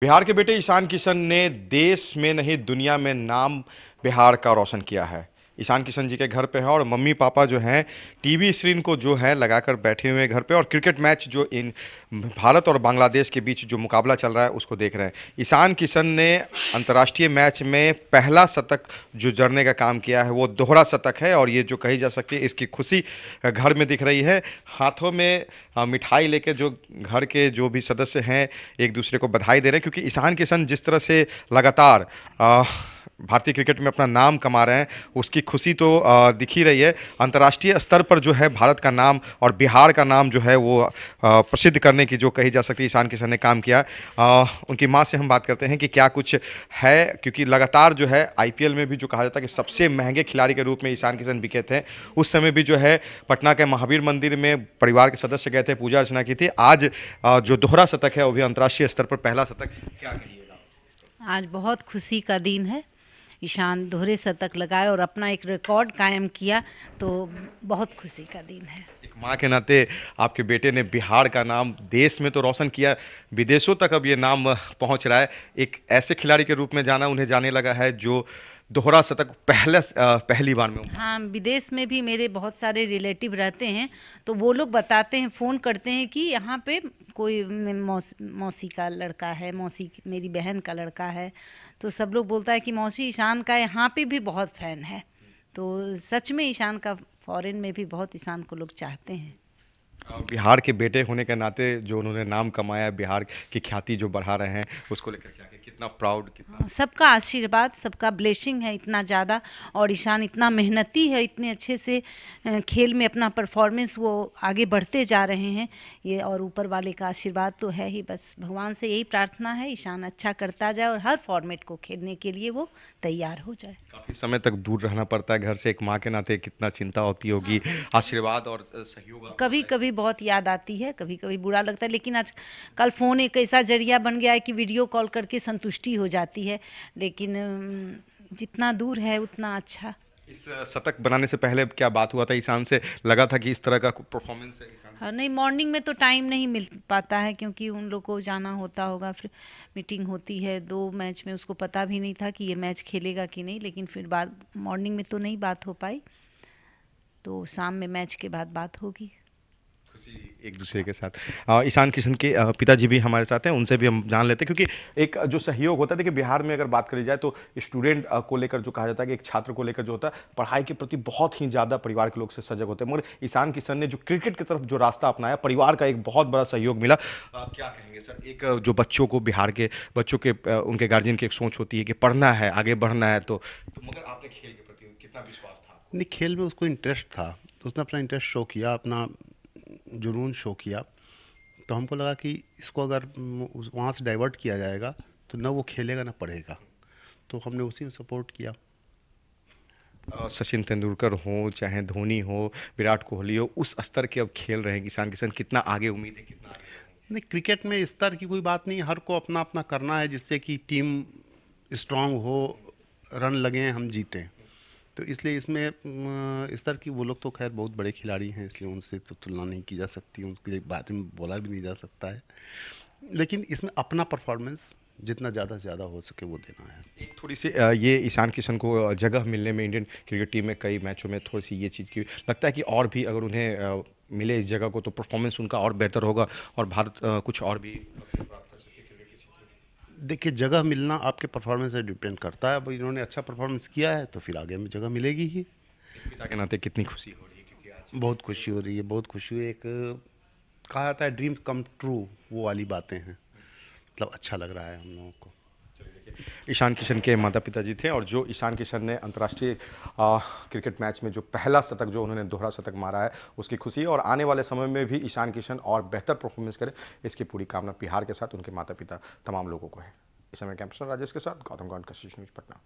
बिहार के बेटे ईशान किशन ने देश में नहीं दुनिया में नाम बिहार का रोशन किया है ईशान किशन जी के घर पे है और मम्मी पापा जो हैं टीवी स्क्रीन को जो है लगाकर बैठे हुए हैं घर पे और क्रिकेट मैच जो इन भारत और बांग्लादेश के बीच जो मुकाबला चल रहा है उसको देख रहे हैं ईशान किशन ने अंतर्राष्ट्रीय मैच में पहला शतक जो जड़ने का काम किया है वो दोहरा शतक है और ये जो कही जा सकती है इसकी खुशी घर में दिख रही है हाथों में मिठाई लेके जो घर के जो भी सदस्य हैं एक दूसरे को बधाई दे रहे हैं क्योंकि ईशान किशन जिस तरह से लगातार आ, भारतीय क्रिकेट में अपना नाम कमा रहे हैं उसकी खुशी तो दिख ही रही है अंतर्राष्ट्रीय स्तर पर जो है भारत का नाम और बिहार का नाम जो है वो प्रसिद्ध करने की जो कही जा सकती है ईशान किशन ने काम किया उनकी माँ से हम बात करते हैं कि क्या कुछ है क्योंकि लगातार जो है आई में भी जो कहा जाता है कि सबसे महंगे खिलाड़ी के रूप में ईशान किशन बिके थे उस समय भी जो है पटना के महावीर मंदिर में परिवार के सदस्य गए थे पूजा अर्चना की थी आज जो दोहरा शतक है वो भी अंतर्राष्ट्रीय स्तर पर पहला शतक क्या कहिएगा आज बहुत खुशी का दिन है ईशान दोहरे शतक लगाए और अपना एक रिकॉर्ड कायम किया तो बहुत खुशी का दिन है एक माँ के नाते आपके बेटे ने बिहार का नाम देश में तो रोशन किया विदेशों तक अब ये नाम पहुँच रहा है एक ऐसे खिलाड़ी के रूप में जाना उन्हें जाने लगा है जो दोहरा शतक पहला पहली बार में हाँ विदेश में भी मेरे बहुत सारे रिलेटिव रहते हैं तो वो लोग बताते हैं फ़ोन करते हैं कि यहाँ पे कोई मौस मौसी का लड़का है मौसी मेरी बहन का लड़का है तो सब लोग बोलता है कि मौसी ईशान का यहाँ पे भी बहुत फ़ैन है तो सच में ईशान का फॉरेन में भी बहुत ईशान को लोग चाहते हैं बिहार के बेटे होने के नाते जो उन्होंने नाम कमाया बिहार की ख्याति जो बढ़ा रहे हैं उसको लेकर क्या कितना प्राउड कितना हाँ, सबका आशीर्वाद सबका ब्लेसिंग है इतना ज़्यादा और ईशान इतना मेहनती है इतने अच्छे से खेल में अपना परफॉर्मेंस वो आगे बढ़ते जा रहे हैं ये और ऊपर वाले का आशीर्वाद तो है ही बस भगवान से यही प्रार्थना है ईशान अच्छा करता जाए और हर फॉर्मेट को खेलने के लिए वो तैयार हो जाए काफ़ी समय तक दूर रहना पड़ता है घर से एक माँ के नाते कितना चिंता होती होगी हाँ। आशीर्वाद और सहयोग कभी कभी बहुत याद आती है कभी कभी बुरा लगता है लेकिन आज कल फ़ोन एक ऐसा जरिया बन गया है कि वीडियो कॉल करके संतुष्टि हो जाती है लेकिन जितना दूर है उतना अच्छा इस शतक बनाने से पहले क्या बात हुआ था ईशान से लगा था कि इस तरह का परफॉर्मेंस है हाँ नहीं मॉर्निंग में तो टाइम नहीं मिल पाता है क्योंकि उन लोग को जाना होता होगा फिर मीटिंग होती है दो मैच में उसको पता भी नहीं था कि ये मैच खेलेगा कि नहीं लेकिन फिर बाद मॉर्निंग में तो नहीं बात हो पाई तो शाम में मैच के बाद बात होगी खुशी एक दूसरे के साथ ईशान किशन के पिताजी भी हमारे साथ हैं उनसे भी हम जान लेते हैं क्योंकि एक जो सहयोग होता है देखिए बिहार में अगर बात करी जाए तो स्टूडेंट को लेकर जो कहा जाता है कि एक छात्र को लेकर जो होता है पढ़ाई के प्रति बहुत ही ज़्यादा परिवार के लोग से सजग होते हैं मगर ईशान किशन ने जो क्रिकेट की तरफ जो रास्ता अपनाया परिवार का एक बहुत बड़ा सहयोग मिला क्या कहेंगे सर एक जो बच्चों को बिहार के बच्चों के उनके गार्जियन की एक सोच होती है कि पढ़ना है आगे बढ़ना है तो, तो मगर आपने खेल के प्रति कितना विश्वास था नहीं खेल में उसको इंटरेस्ट था उसने अपना इंटरेस्ट शो किया अपना जुनून शो किया तो हमको लगा कि इसको अगर वहाँ से डाइवर्ट किया जाएगा तो ना वो खेलेगा ना पढ़ेगा तो हमने उसी में सपोर्ट किया सचिन तेंदुलकर हो चाहे धोनी हो विराट कोहली हो उस स्तर के अब खेल रहे हैं किसान किसान कितना आगे उम्मीद है कितना आगे नहीं क्रिकेट में स्तर की कोई बात नहीं हर को अपना अपना करना है जिससे कि टीम स्ट्रांग हो रन लगें हम जीतें तो इसलिए इसमें इस तरह की वो लोग तो खैर बहुत बड़े खिलाड़ी हैं इसलिए उनसे तो तुलना नहीं की जा सकती उनके लिए बारे में बोला भी नहीं जा सकता है लेकिन इसमें अपना परफॉर्मेंस जितना ज़्यादा से ज़्यादा हो सके वो देना है एक थोड़ी सी ये ईशान किशन को जगह मिलने में इंडियन क्रिकेट टीम में कई मैचों में थोड़ी सी ये चीज़ की लगता है कि और भी अगर उन्हें मिले इस जगह को तो परफॉर्मेंस उनका और बेहतर होगा और भारत कुछ और भी देखिए जगह मिलना आपके परफॉर्मेंस पर डिपेंड करता है अब इन्होंने अच्छा परफॉर्मेंस किया है तो फिर आगे में जगह मिलेगी ही पिता के नाते कितनी खुशी हो रही है क्योंकि आज बहुत खुशी हो रही है बहुत खुशी हुई एक कहा जाता है ड्रीम कम ट्रू वो वाली बातें हैं मतलब अच्छा लग रहा है हम लोगों को ईशान किशन के माता पिताजी थे और जो ईशान किशन ने अंतर्राष्ट्रीय क्रिकेट मैच में जो पहला शतक जो उन्होंने दोहरा शतक मारा है उसकी खुशी और आने वाले समय में भी ईशान किशन और बेहतर परफॉर्मेंस करें इसकी पूरी कामना बिहार के साथ उनके माता पिता तमाम लोगों को है इस समय कैंपसन राजेश के साथ गौतम गौंड का शीर्ष न्यूज पटना